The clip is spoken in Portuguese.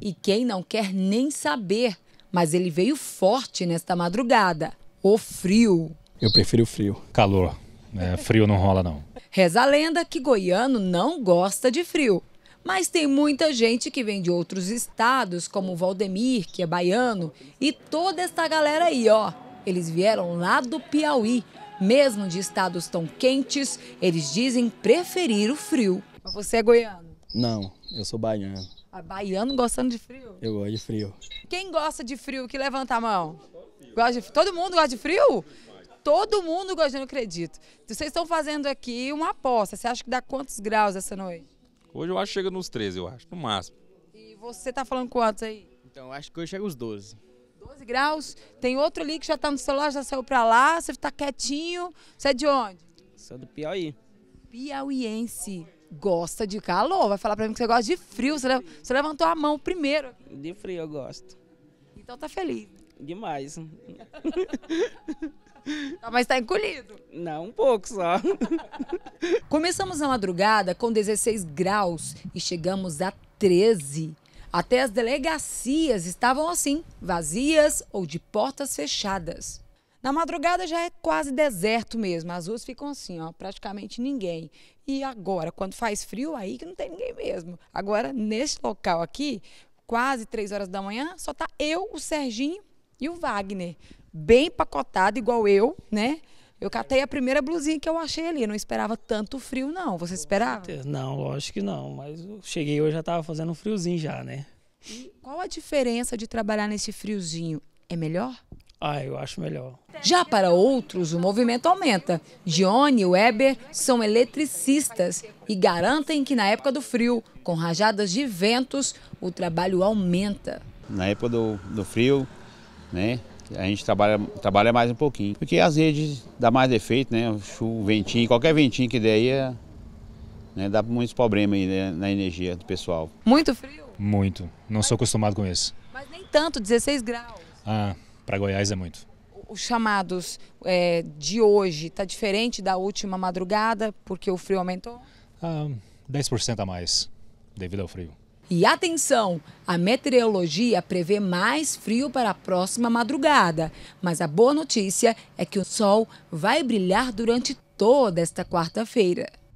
e quem não quer nem saber, mas ele veio forte nesta madrugada. O frio. Eu prefiro o frio. Calor. É, frio não rola, não. Reza a lenda que goiano não gosta de frio. Mas tem muita gente que vem de outros estados, como o Valdemir, que é baiano, e toda essa galera aí, ó. Eles vieram lá do Piauí. Mesmo de estados tão quentes, eles dizem preferir o frio. Você é goiano? Não, eu sou baiano. A baiano gostando de frio? Eu gosto de frio. Quem gosta de frio que levanta a mão? Gosta de... Todo mundo gosta de frio? Todo mundo gosta, não acredito. Vocês estão fazendo aqui uma aposta. Você acha que dá quantos graus essa noite? Hoje eu acho que chega nos 13, eu acho, no máximo. E você tá falando quantos aí? Então, eu acho que hoje chega os 12. 12 graus? Tem outro ali que já tá no celular, já saiu pra lá, você tá quietinho. Você é de onde? Sou do Piauí. Piauiense gosta de calor. Vai falar para mim que você gosta de frio. Você, você levantou a mão primeiro. De frio eu gosto. Então tá feliz. Demais. Não, tá, mas tá encolhido. Não, um pouco só. Começamos a madrugada com 16 graus e chegamos a 13. Até as delegacias estavam assim, vazias ou de portas fechadas. Na madrugada já é quase deserto mesmo, as ruas ficam assim, ó, praticamente ninguém. E agora, quando faz frio, aí que não tem ninguém mesmo. Agora, nesse local aqui, quase três horas da manhã, só tá eu, o Serginho e o Wagner. Bem pacotado, igual eu, né? Eu catei a primeira blusinha que eu achei ali. Eu não esperava tanto frio, não. Você esperava? Não, lógico que não. Mas eu cheguei hoje já estava fazendo um friozinho já, né? E qual a diferença de trabalhar nesse friozinho? É melhor? Ah, eu acho melhor. Já para outros, o movimento aumenta. Gione e Weber são eletricistas e garantem que na época do frio, com rajadas de ventos, o trabalho aumenta. Na época do, do frio, né, a gente trabalha, trabalha mais um pouquinho. Porque às vezes dá mais defeito, né? O ventinho, qualquer ventinho que der aí, é, né, dá muitos problemas aí, né, na energia do pessoal. Muito frio? Muito. Não Mas... sou acostumado com isso. Mas nem tanto, 16 graus. Ah, para Goiás é muito. Os chamados é, de hoje está diferente da última madrugada porque o frio aumentou? Ah, 10% a mais devido ao frio. E atenção, a meteorologia prevê mais frio para a próxima madrugada, mas a boa notícia é que o sol vai brilhar durante toda esta quarta-feira.